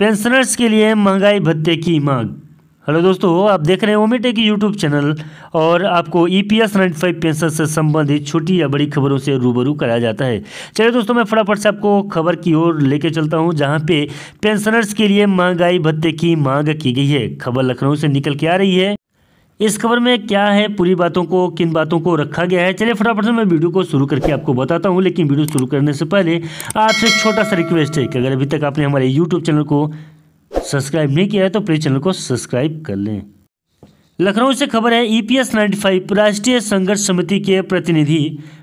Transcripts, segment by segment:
pensioners के लिए महंगाई भत्ते की मांग हेलो दोस्तों आप देख रहे हैं ओमेटे की यूट्यूब चैनल और आपको E P S five pension से संबंधित छोटी या बड़ी खबरों से रूबरू कराया जाता है चलिए दोस्तों मैं फटाफट से आपको खबर की ओर लेके चलता हूं जहां पे पेंशनर्स के लिए महंगाई भत्ते की मांग की गई है खबर लखनऊ से निकल के आ रही है इस खबर में क्या है पूरी बातों को किन बातों को रखा गया है चलिए फटाफट से मैं वीडियो को शुरू करके आपको बताता हूँ लेकिन वीडियो शुरू करने से पहले आपसे एक छोटा सा रिक्वेस्ट है कि अगर अभी तक आपने हमारे यूट्यूब चैनल को सब्सक्राइब नहीं किया है तो प्लीज़ चैनल को सब्सक्राइब कर लें लखनऊ से खबर है ईपीएस e 95 राष्ट्रीय संघर्ष समिति के प्रतिनिधि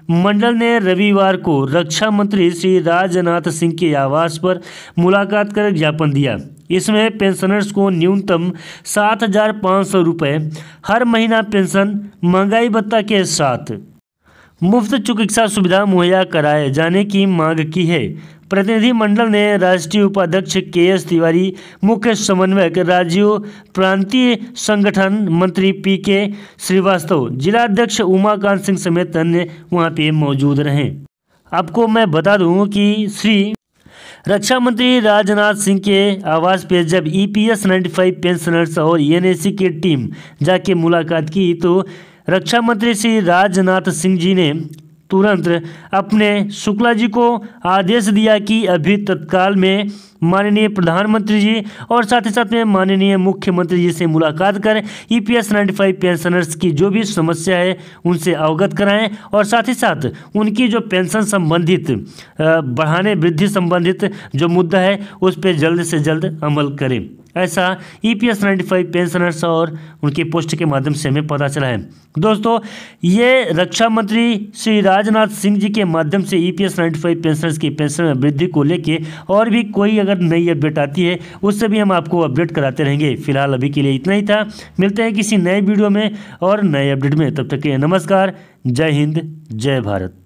मंडल ने रविवार को रक्षा मंत्री श्री राजनाथ सिंह के आवास पर मुलाकात कर ज्ञापन दिया इसमें पेंशनर्स को न्यूनतम सात हजार पाँच सौ रुपये हर महीना पेंशन महंगाई भत्ता के साथ मुफ्त चिकित्सा सुविधा मुहैया कराए जाने की मांग की है प्रतिनिधिमंडल ने राष्ट्रीय उपाध्यक्ष के एस तिवारी मुख्य समन्वयक राज्यों प्रांतीय संगठन मंत्री पी के श्रीवास्तव जिलाध्यक्ष उमाकांत सिंह समेत अन्य वहां पे मौजूद रहे आपको मैं बता दूं कि श्री रक्षा मंत्री राजनाथ सिंह के आवास पर जब ईपीएस 95 पेंशनर्स और एनएसी की टीम जाके मुलाकात की तो रक्षा मंत्री श्री राजनाथ सिंह जी ने तुरंत अपने शुक्ला जी को आदेश दिया कि अभी तत्काल में माननीय प्रधानमंत्री जी और साथ ही साथ में माननीय मुख्यमंत्री जी से मुलाकात कर ई पी एस पेंशनर्स की जो भी समस्या है उनसे अवगत कराएं और साथ ही साथ उनकी जो पेंशन संबंधित बढ़ाने वृद्धि संबंधित जो मुद्दा है उस पर जल्द से जल्द अमल करें ऐसा E P S ninety five pensioners और उनके पोस्ट के माध्यम से हमें पता चला है दोस्तों ये रक्षा मंत्री श्री राजनाथ सिंह जी के माध्यम से E P S ninety five pensioners की पेंशन में वृद्धि को लेके और भी कोई अगर नई अपडेट आती है उससे भी हम आपको अपडेट कराते रहेंगे फिलहाल अभी के लिए इतना ही था मिलते हैं किसी नए वीडियो में और नए अपडेट में तब तक के नमस्कार जय हिंद जय भारत